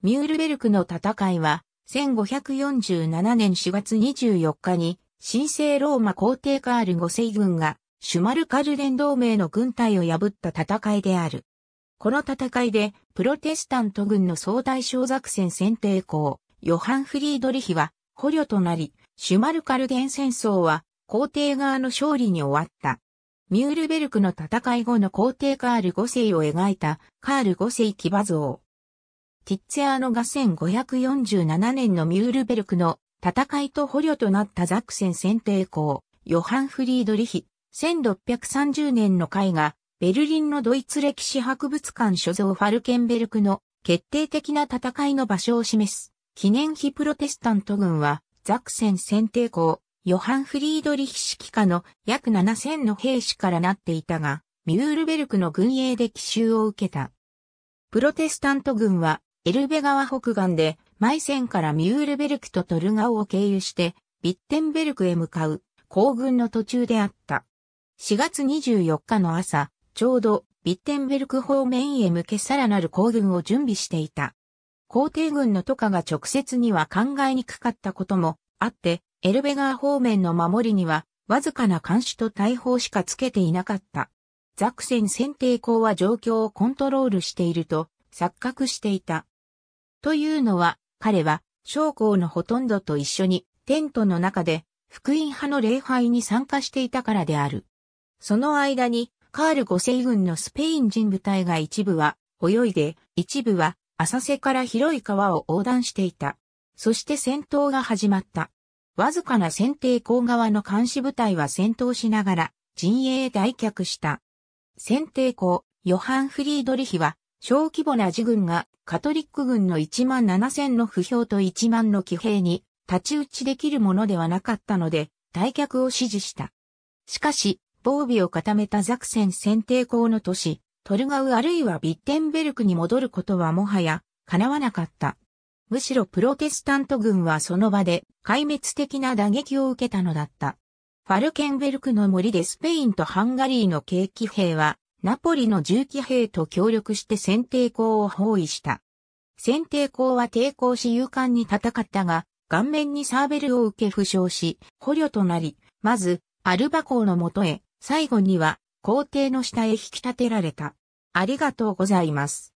ミュールベルクの戦いは、1547年4月24日に、神聖ローマ皇帝カール5世軍が、シュマルカルデン同盟の軍隊を破った戦いである。この戦いで、プロテスタント軍の総大将作戦選定校、ヨハン・フリードリヒは、捕虜となり、シュマルカルデン戦争は、皇帝側の勝利に終わった。ミュールベルクの戦い後の皇帝カール5世を描いた、カール5世騎馬像。ティッツェアノが1547年のミュールベルクの戦いと捕虜となったザクセン選定校、ヨハン・フリードリヒ、1630年の会が、ベルリンのドイツ歴史博物館所蔵ファルケンベルクの決定的な戦いの場所を示す、記念碑プロテスタント軍は、ザクセン選定校、ヨハン・フリードリヒ指揮下の約7000の兵士からなっていたが、ミュールベルクの軍営で奇襲を受けた。プロテスタント軍はエルベ川北岸で、マイセンからミュールベルクとトルガオを経由して、ビッテンベルクへ向かう、行軍の途中であった。4月24日の朝、ちょうど、ビッテンベルク方面へ向けさらなる行軍を準備していた。皇帝軍の渡河が直接には考えにくかったこともあって、エルベガ方面の守りには、わずかな監視と大砲しかつけていなかった。ザクセン選定校は状況をコントロールしていると錯覚していた。というのは、彼は、将校のほとんどと一緒に、テントの中で、福音派の礼拝に参加していたからである。その間に、カール5世軍のスペイン人部隊が一部は、泳いで、一部は、浅瀬から広い川を横断していた。そして戦闘が始まった。わずかな選定校側の監視部隊は戦闘しながら、陣営へ退却した。選定校、ヨハン・フリードリヒは、小規模な自軍がカトリック軍の1万7000の不評と1万の騎兵に立ち打ちできるものではなかったので、退却を指示した。しかし、防備を固めたザクセン選定校の都市、トルガウあるいはビッテンベルクに戻ることはもはや叶わなかった。むしろプロテスタント軍はその場で壊滅的な打撃を受けたのだった。ファルケンベルクの森でスペインとハンガリーの景気兵はナポリの重機兵と協力して先定校を包囲した。先定校は抵抗し勇敢に戦ったが、顔面にサーベルを受け負傷し、捕虜となり、まず、アルバ校のもとへ、最後には、皇帝の下へ引き立てられた。ありがとうございます。